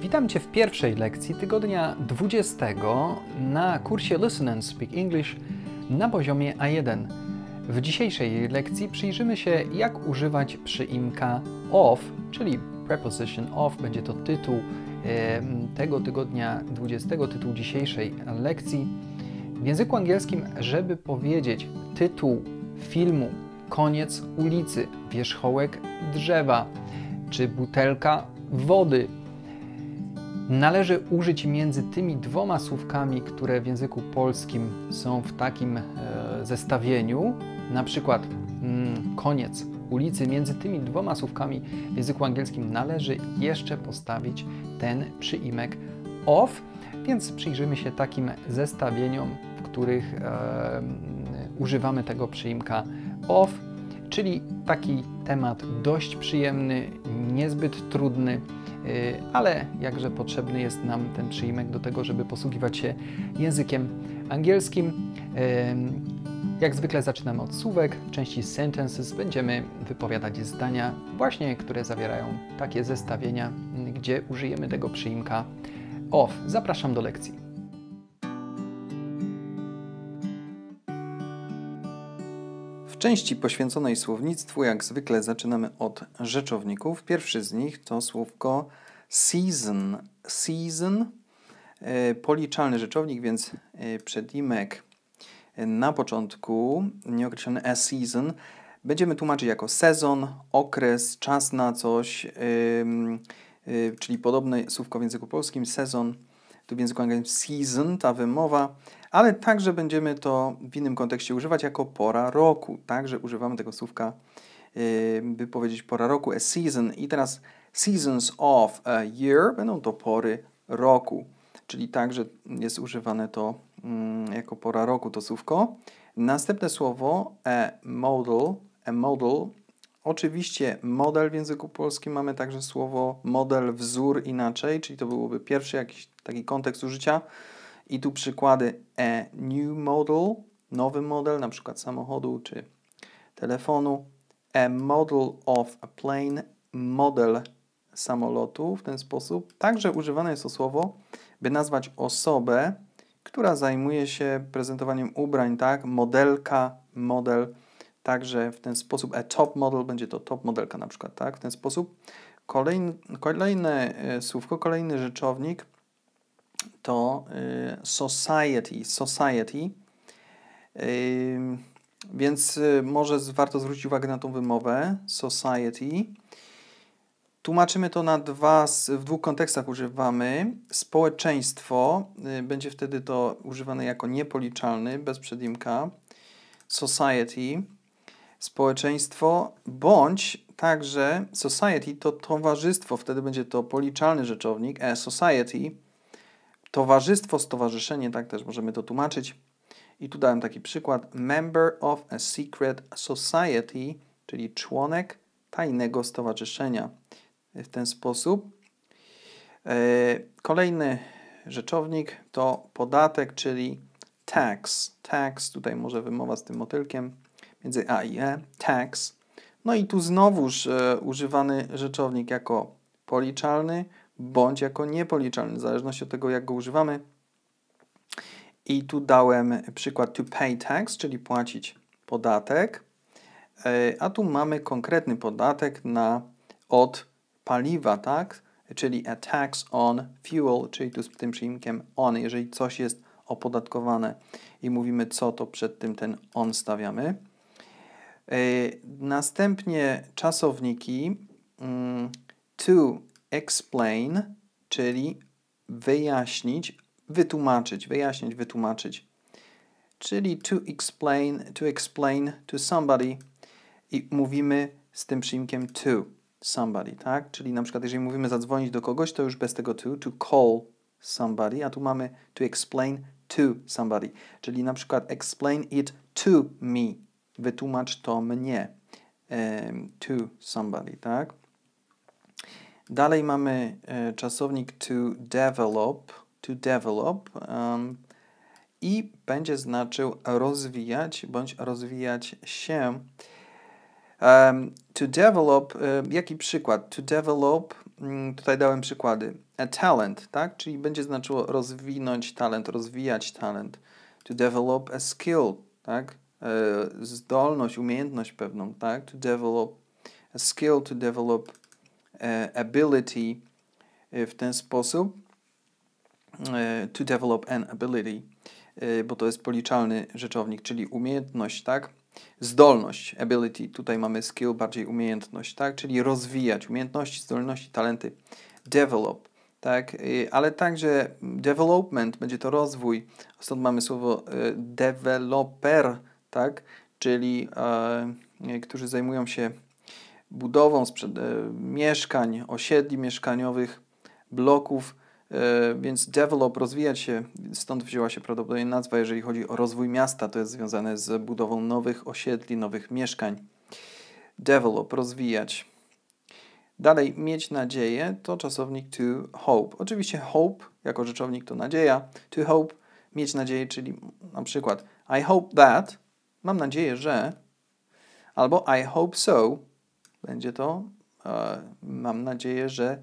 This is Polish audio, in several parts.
Witam Cię w pierwszej lekcji tygodnia 20 na kursie Listen and Speak English na poziomie A1. W dzisiejszej lekcji przyjrzymy się, jak używać przyimka OF, czyli preposition OF, będzie to tytuł tego tygodnia 20, tytuł dzisiejszej lekcji. W języku angielskim, żeby powiedzieć tytuł filmu, koniec ulicy, wierzchołek drzewa czy butelka wody, należy użyć między tymi dwoma słówkami, które w języku polskim są w takim e, zestawieniu, na przykład mm, koniec ulicy, między tymi dwoma słówkami w języku angielskim należy jeszcze postawić ten przyimek of, więc przyjrzymy się takim zestawieniom, w których e, mm, używamy tego przyimka of, czyli taki temat dość przyjemny, niezbyt trudny. Y, ale jakże potrzebny jest nam ten przyimek do tego, żeby posługiwać się językiem angielskim. Jak zwykle zaczynamy od słówek, w części sentences będziemy wypowiadać zdania, właśnie które zawierają takie zestawienia, gdzie użyjemy tego przyimka of. Zapraszam do lekcji. części poświęconej słownictwu, jak zwykle, zaczynamy od rzeczowników. Pierwszy z nich to słówko season. Season, e, policzalny rzeczownik, więc e, przedimek e, na początku, nieokreślony a season, będziemy tłumaczyć jako sezon, okres, czas na coś, czyli podobne słówko w języku polskim, sezon tu w języku angielskim season, ta wymowa, ale także będziemy to w innym kontekście używać jako pora roku. Także używamy tego słówka, y, by powiedzieć pora roku, a season. I teraz seasons of a year będą to pory roku, czyli także jest używane to mm, jako pora roku, to słówko. Następne słowo a model, a model Oczywiście model w języku polskim mamy także słowo model, wzór inaczej, czyli to byłoby pierwszy jakiś taki kontekst użycia. I tu przykłady a e, new model, nowy model, na przykład samochodu czy telefonu. A e, model of a plane, model samolotu w ten sposób. Także używane jest to słowo, by nazwać osobę, która zajmuje się prezentowaniem ubrań, tak? Modelka, model Także w ten sposób a top model będzie to top modelka na przykład, tak? W ten sposób Kolejne, kolejne słówko, kolejny rzeczownik to e, society. Society. E, więc e, może warto zwrócić uwagę na tą wymowę society. Tłumaczymy to na dwa, w dwóch kontekstach używamy. Społeczeństwo będzie wtedy to używane jako niepoliczalny, bez przedimka. Society społeczeństwo, bądź także society to towarzystwo, wtedy będzie to policzalny rzeczownik, e, society, towarzystwo, stowarzyszenie, tak też możemy to tłumaczyć. I tu dałem taki przykład, member of a secret society, czyli członek tajnego stowarzyszenia. W ten sposób. E, kolejny rzeczownik to podatek, czyli tax. Tax, tutaj może wymowa z tym motylkiem między a i e, tax. No i tu znowuż e, używany rzeczownik jako policzalny bądź jako niepoliczalny, w zależności od tego, jak go używamy. I tu dałem przykład to pay tax, czyli płacić podatek. E, a tu mamy konkretny podatek na, od paliwa, tak? Czyli a tax on fuel, czyli tu z tym przyimkiem on. Jeżeli coś jest opodatkowane i mówimy co, to przed tym ten on stawiamy. E, następnie czasowniki mm, to explain, czyli wyjaśnić, wytłumaczyć, wyjaśnić, wytłumaczyć. Czyli to explain, to explain to somebody i mówimy z tym przyimkiem to somebody, tak? Czyli na przykład jeżeli mówimy zadzwonić do kogoś, to już bez tego to, to call somebody, a tu mamy to explain to somebody. Czyli na przykład explain it to me, wytłumacz to mnie. To somebody, tak? Dalej mamy e, czasownik to develop, to develop um, i będzie znaczył rozwijać bądź rozwijać się. Um, to develop, e, jaki przykład? To develop, mm, tutaj dałem przykłady. A talent, tak? Czyli będzie znaczyło rozwinąć talent, rozwijać talent. To develop a skill, tak? E, zdolność, umiejętność pewną, tak? To develop, a skill to develop e, ability e, w ten sposób. To develop an ability, bo to jest policzalny rzeczownik, czyli umiejętność, tak? Zdolność, ability, tutaj mamy skill, bardziej umiejętność, tak? Czyli rozwijać umiejętności, zdolności, talenty. Develop, tak? Ale także development, będzie to rozwój, stąd mamy słowo developer, tak? czyli e, e, którzy zajmują się budową sprzed, e, mieszkań, osiedli mieszkaniowych, bloków, e, więc develop, rozwijać się, stąd wzięła się prawdopodobnie nazwa, jeżeli chodzi o rozwój miasta, to jest związane z budową nowych osiedli, nowych mieszkań. Develop, rozwijać. Dalej, mieć nadzieję to czasownik to hope. Oczywiście hope jako rzeczownik to nadzieja, to hope, mieć nadzieję, czyli na przykład I hope that Mam nadzieję, że albo I hope so będzie to. E, mam nadzieję, że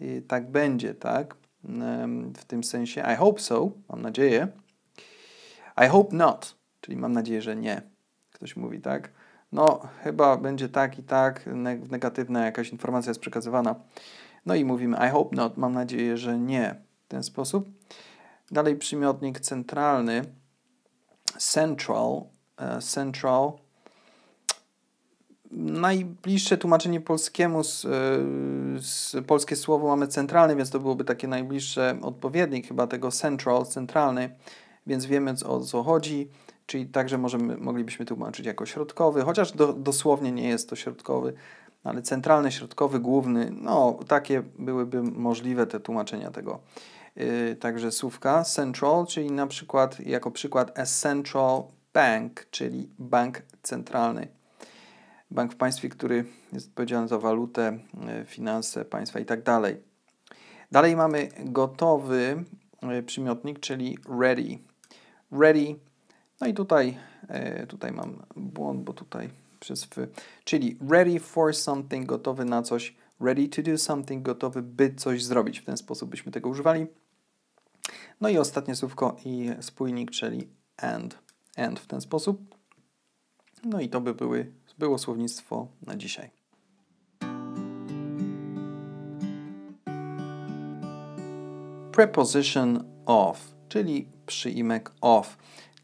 e, tak będzie, tak? W tym sensie I hope so, mam nadzieję. I hope not, czyli mam nadzieję, że nie. Ktoś mówi tak. No, chyba będzie tak i tak, negatywna jakaś informacja jest przekazywana. No i mówimy I hope not, mam nadzieję, że nie. W ten sposób. Dalej przymiotnik centralny. Central E, central. Najbliższe tłumaczenie polskiemu, z, e, z, polskie słowo mamy centralny, więc to byłoby takie najbliższe odpowiednik chyba tego central, centralny, więc wiemy o co chodzi, czyli także możemy, moglibyśmy tłumaczyć jako środkowy, chociaż do, dosłownie nie jest to środkowy, ale centralny, środkowy, główny, no takie byłyby możliwe te tłumaczenia tego. Yy, także słówka central, czyli na przykład jako przykład essential Bank, czyli bank centralny. Bank w państwie, który jest odpowiedzialny za walutę, e, finanse państwa i tak dalej. Dalej mamy gotowy e, przymiotnik, czyli ready. Ready. No i tutaj, e, tutaj mam błąd, bo tutaj przez f. Czyli ready for something, gotowy na coś. Ready to do something, gotowy by coś zrobić. W ten sposób byśmy tego używali. No i ostatnie słówko i spójnik, czyli and and w ten sposób. No i to by były, było słownictwo na dzisiaj. Preposition of, czyli przyimek of.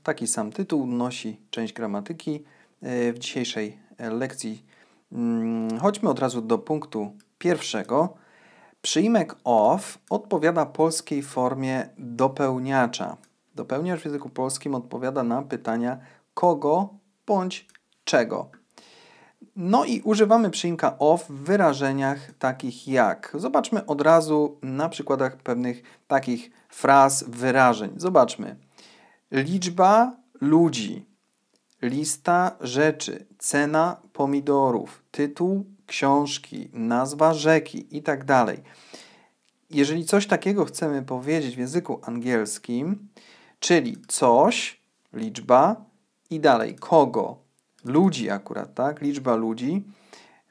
Taki sam tytuł nosi część gramatyki e, w dzisiejszej e, lekcji. Mm, chodźmy od razu do punktu pierwszego. Przyimek of odpowiada polskiej formie dopełniacza. Dopełniasz w języku polskim odpowiada na pytania kogo bądź czego. No i używamy przyimka of w wyrażeniach takich jak. Zobaczmy od razu na przykładach pewnych takich fraz, wyrażeń. Zobaczmy. Liczba ludzi, lista rzeczy, cena pomidorów, tytuł książki, nazwa rzeki i tak dalej. Jeżeli coś takiego chcemy powiedzieć w języku angielskim, czyli coś, liczba i dalej kogo, ludzi akurat, tak, liczba ludzi,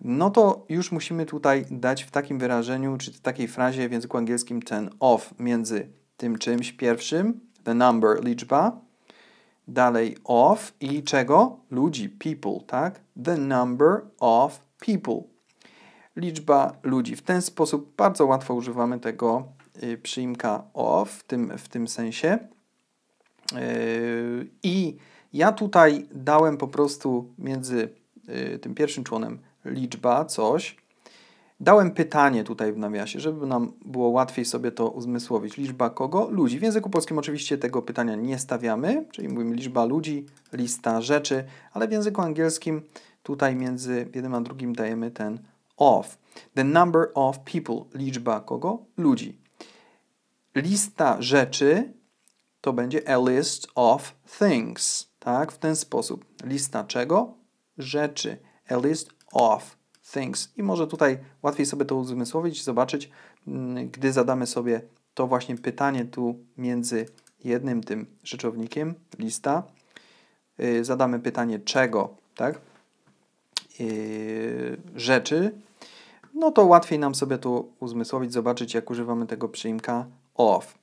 no to już musimy tutaj dać w takim wyrażeniu, czy w takiej frazie w języku angielskim ten of między tym czymś pierwszym, the number, liczba, dalej of i czego? Ludzi, people, tak? The number of people. Liczba ludzi. W ten sposób bardzo łatwo używamy tego y, przyimka of w tym, w tym sensie. Yy, I ja tutaj dałem po prostu między yy, tym pierwszym członem liczba, coś. Dałem pytanie tutaj w nawiasie, żeby nam było łatwiej sobie to uzmysłowić. Liczba kogo? Ludzi. W języku polskim oczywiście tego pytania nie stawiamy, czyli mówimy liczba ludzi, lista rzeczy, ale w języku angielskim tutaj między jednym a drugim dajemy ten of. The number of people. Liczba kogo? Ludzi. Lista rzeczy to będzie a list of things. Tak, w ten sposób. Lista czego? Rzeczy. A list of things. I może tutaj łatwiej sobie to uzmysłowić, zobaczyć, mm, gdy zadamy sobie to właśnie pytanie tu między jednym tym rzeczownikiem, lista. Y, zadamy pytanie czego, tak? Y, rzeczy. No to łatwiej nam sobie tu uzmysłowić, zobaczyć, jak używamy tego przyimka of.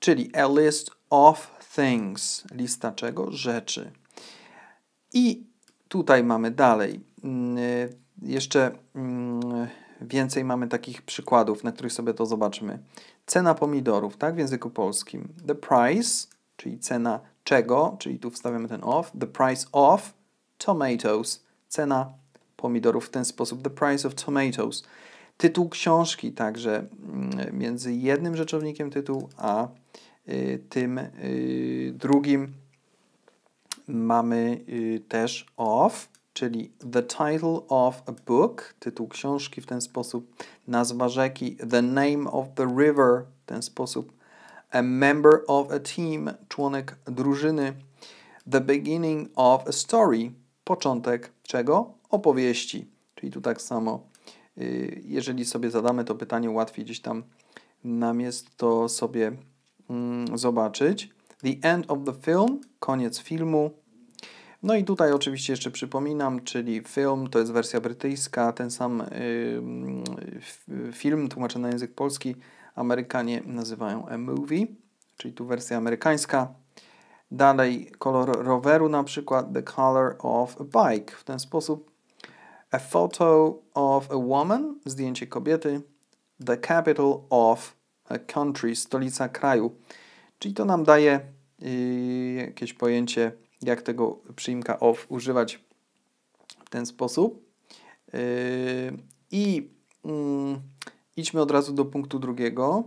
Czyli a list of things. Lista czego? Rzeczy. I tutaj mamy dalej. Mm, y, jeszcze mm, więcej mamy takich przykładów, na których sobie to zobaczmy. Cena pomidorów, tak, w języku polskim. The price, czyli cena czego, czyli tu wstawiamy ten of. The price of tomatoes, cena pomidorów w ten sposób. The price of tomatoes. Tytuł książki, także mm, między jednym rzeczownikiem tytuł a Y, tym y, drugim mamy y, też of, czyli the title of a book, tytuł książki w ten sposób, nazwa rzeki, the name of the river w ten sposób, a member of a team, członek drużyny, the beginning of a story, początek czego? Opowieści. Czyli tu tak samo, jeżeli sobie zadamy to pytanie, łatwiej gdzieś tam nam jest to sobie Mm, zobaczyć. The end of the film, koniec filmu. No i tutaj oczywiście jeszcze przypominam, czyli film to jest wersja brytyjska, ten sam film tłumaczony na język polski Amerykanie nazywają a movie, czyli tu wersja amerykańska. Dalej kolor roweru na przykład the color of a bike. W ten sposób a photo of a woman, zdjęcie kobiety, the capital of country, stolica kraju. Czyli to nam daje y, jakieś pojęcie, jak tego przyimka of używać w ten sposób. Y, I mm, idźmy od razu do punktu drugiego.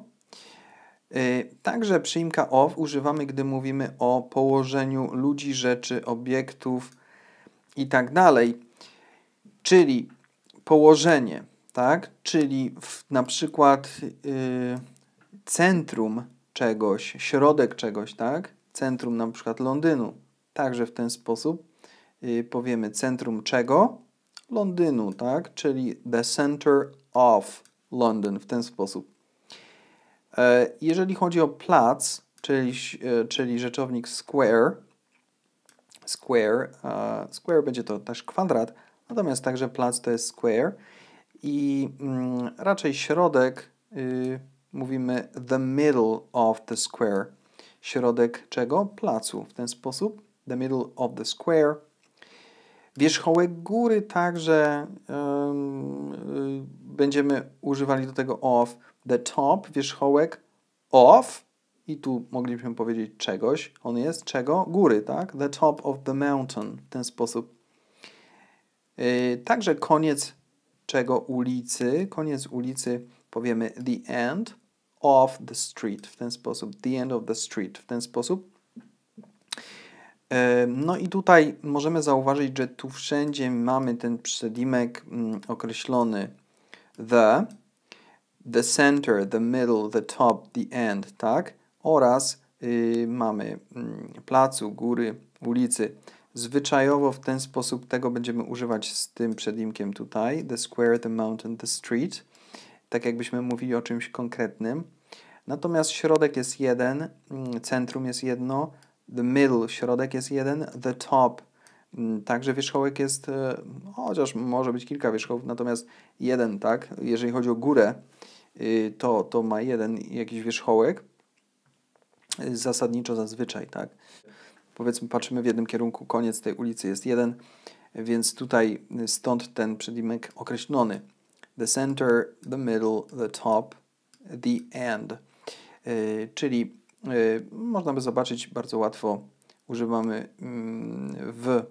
Y, także przyimka of używamy, gdy mówimy o położeniu ludzi, rzeczy, obiektów i tak dalej. Czyli położenie, tak? Czyli w, na przykład centrum czegoś, środek czegoś, tak? Centrum na przykład Londynu. Także w ten sposób y, powiemy centrum czego? Londynu, tak? Czyli the center of London w ten sposób. E, jeżeli chodzi o plac, czyli, e, czyli rzeczownik square, square, square będzie to też kwadrat, natomiast także plac to jest square i mm, raczej środek y, mówimy the middle of the square. Środek czego? Placu. W ten sposób the middle of the square. Wierzchołek góry także um, będziemy używali do tego of the top, wierzchołek of i tu moglibyśmy powiedzieć czegoś. On jest czego? Góry, tak? The top of the mountain. W ten sposób. Yy, także koniec czego ulicy, koniec ulicy powiemy the end of the street w ten sposób, the end of the street w ten sposób. No i tutaj możemy zauważyć, że tu wszędzie mamy ten przedimek mm, określony the, the center, the middle, the top, the end, tak? Oraz y, mamy y, placu, góry, ulicy. Zwyczajowo w ten sposób tego będziemy używać z tym przedimkiem tutaj, the square, the mountain, the street tak jakbyśmy mówili o czymś konkretnym. Natomiast środek jest jeden, mm, centrum jest jedno, the middle, środek jest jeden, the top. Mm, także wierzchołek jest, e, chociaż może być kilka wierzchołków natomiast jeden, tak? Jeżeli chodzi o górę, y, to, to ma jeden jakiś wierzchołek. Y, zasadniczo zazwyczaj, tak? Powiedzmy, patrzymy w jednym kierunku, koniec tej ulicy jest jeden, więc tutaj y, stąd ten przedimek określony the center, the middle, the top, the end. E, czyli e, można by zobaczyć bardzo łatwo, używamy mm, w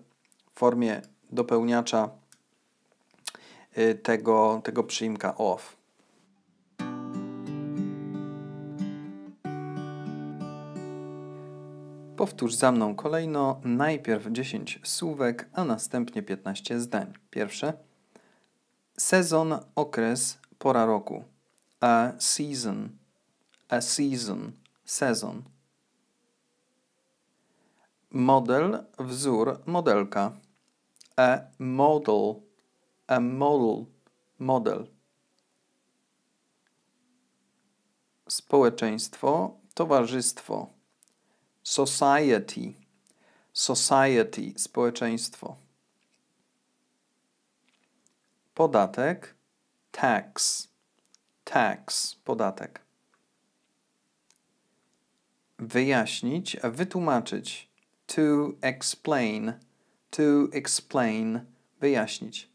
formie dopełniacza e, tego, tego przyimka off. Powtórz za mną kolejno najpierw 10 słówek, a następnie 15 zdań. Pierwsze – Sezon, okres, pora roku. A season. A season. Sezon. Model, wzór, modelka. A model. A model. Model. Społeczeństwo, towarzystwo. Society. Society. Społeczeństwo podatek, tax, tax, podatek. Wyjaśnić, wytłumaczyć, to explain, to explain, wyjaśnić.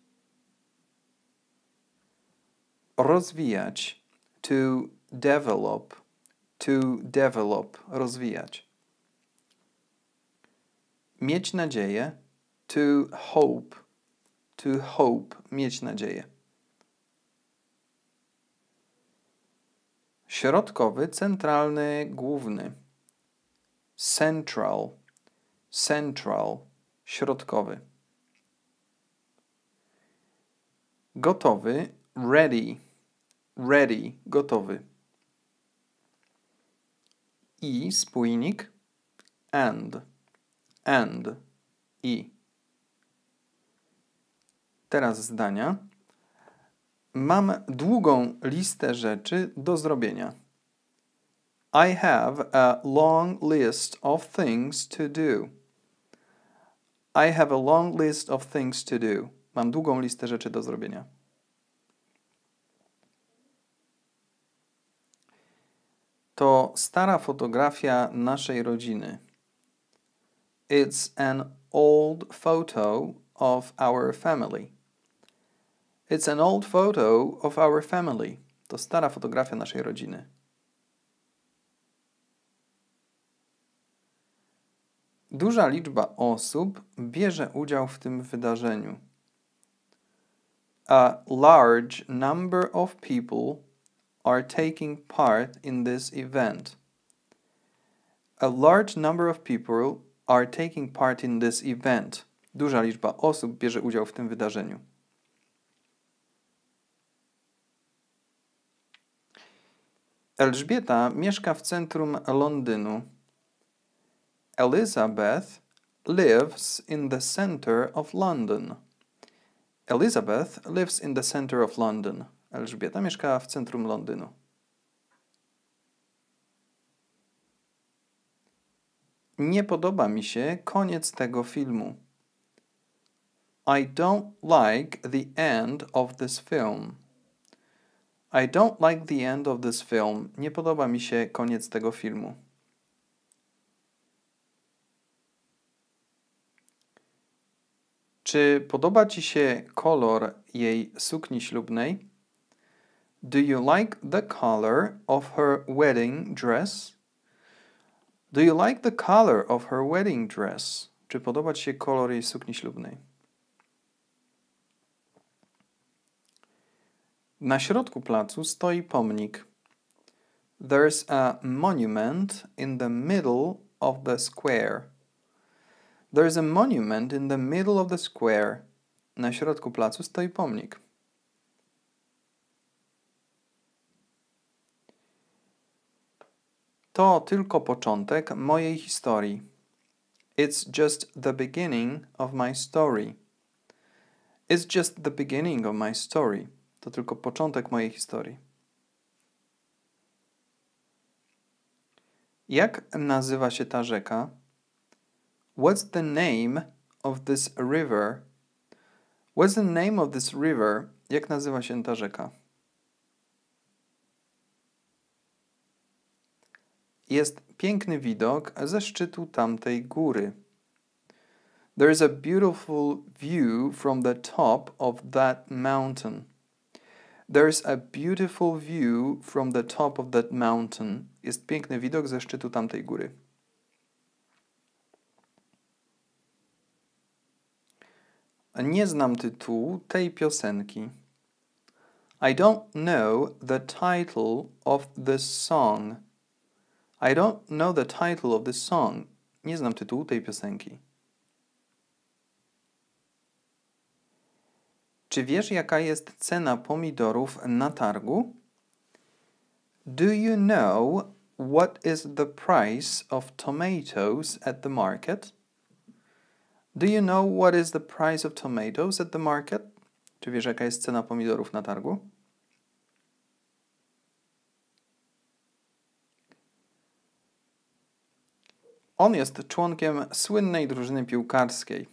Rozwijać, to develop, to develop, rozwijać. Mieć nadzieję, to hope, to hope, mieć nadzieję. Środkowy, centralny, główny. Central, central, środkowy. Gotowy, ready, ready, gotowy. I spójnik and, and, i teraz zdania. Mam długą listę rzeczy do zrobienia. I have a long list of things to do. I have a long list of things to do. Mam długą listę rzeczy do zrobienia. To stara fotografia naszej rodziny. It's an old photo of our family. It's an old photo of our family. To stara fotografia naszej rodziny. Duża liczba osób bierze udział w tym wydarzeniu. A large number of people are taking part in this event. A large number of people are taking part in this event. Duża liczba osób bierze udział w tym wydarzeniu. Elżbieta mieszka w centrum Londynu. Elizabeth lives in the center of London. Elizabeth lives in the center of London. Elżbieta mieszka w centrum Londynu. Nie podoba mi się koniec tego filmu. I don't like the end of this film. I don't like the end of this film. Nie podoba mi się koniec tego filmu. Czy podoba ci się kolor jej sukni ślubnej? Do you like the color of her wedding dress? Do you like the color of her wedding dress? Czy podoba ci się kolor jej sukni ślubnej? Na środku placu stoi pomnik. There's a monument in the middle of the square. There's a monument in the middle of the square. Na środku placu stoi pomnik. To tylko początek mojej historii. It's just the beginning of my story. It's just the beginning of my story. To tylko początek mojej historii. Jak nazywa się ta rzeka? What's the name of this river? What's the name of this river? Jak nazywa się ta rzeka? Jest piękny widok ze szczytu tamtej góry. There is a beautiful view from the top of that mountain. There's a beautiful view from the top of that mountain. Jest piękny widok ze szczytu tamtej góry. Nie znam tytułu tej piosenki. I don't know the title of this song. I don't know the title of this song. Nie znam tytułu tej piosenki. Czy wiesz, jaka jest cena pomidorów na targu? Do you know what is the price of tomatoes at the market? Do you know what is the price of tomatoes at the market? Czy wiesz, jaka jest cena pomidorów na targu? On jest członkiem słynnej drużyny piłkarskiej.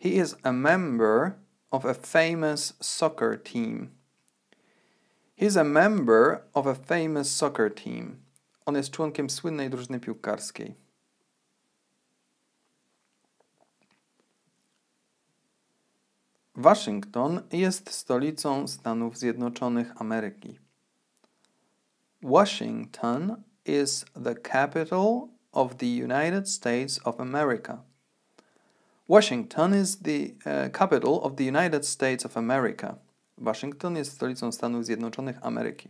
He is a member of a famous soccer team. He's a member of a famous soccer team. On jest członkiem słynnej drużyny piłkarskiej. Waszyngton jest stolicą Stanów Zjednoczonych Ameryki. Washington is the capital of the United States of America. Washington is the uh, capital of the United States of America. Waszyngton jest stolicą Stanów Zjednoczonych Ameryki.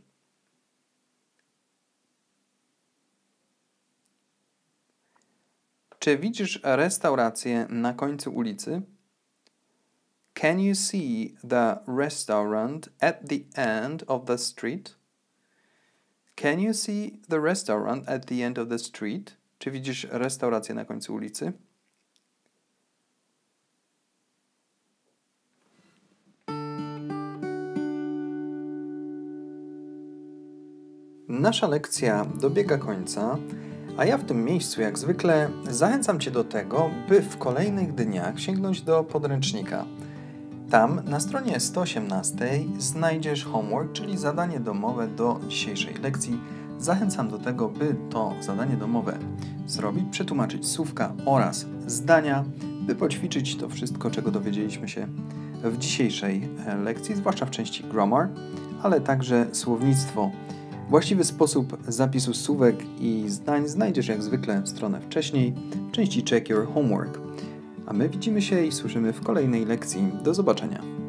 Czy widzisz restaurację na końcu ulicy? Can you see the restaurant at the end of the street? Can you see the restaurant at the end of the street? Czy widzisz restaurację na końcu ulicy? Nasza lekcja dobiega końca, a ja w tym miejscu, jak zwykle, zachęcam Cię do tego, by w kolejnych dniach sięgnąć do podręcznika. Tam na stronie 118 znajdziesz homework, czyli zadanie domowe do dzisiejszej lekcji. Zachęcam do tego, by to zadanie domowe zrobić, przetłumaczyć słówka oraz zdania, by poćwiczyć to wszystko, czego dowiedzieliśmy się w dzisiejszej lekcji, zwłaszcza w części grammar, ale także słownictwo. Właściwy sposób zapisu słówek i zdań znajdziesz jak zwykle w stronę wcześniej w części Check Your Homework. A my widzimy się i słyszymy w kolejnej lekcji. Do zobaczenia.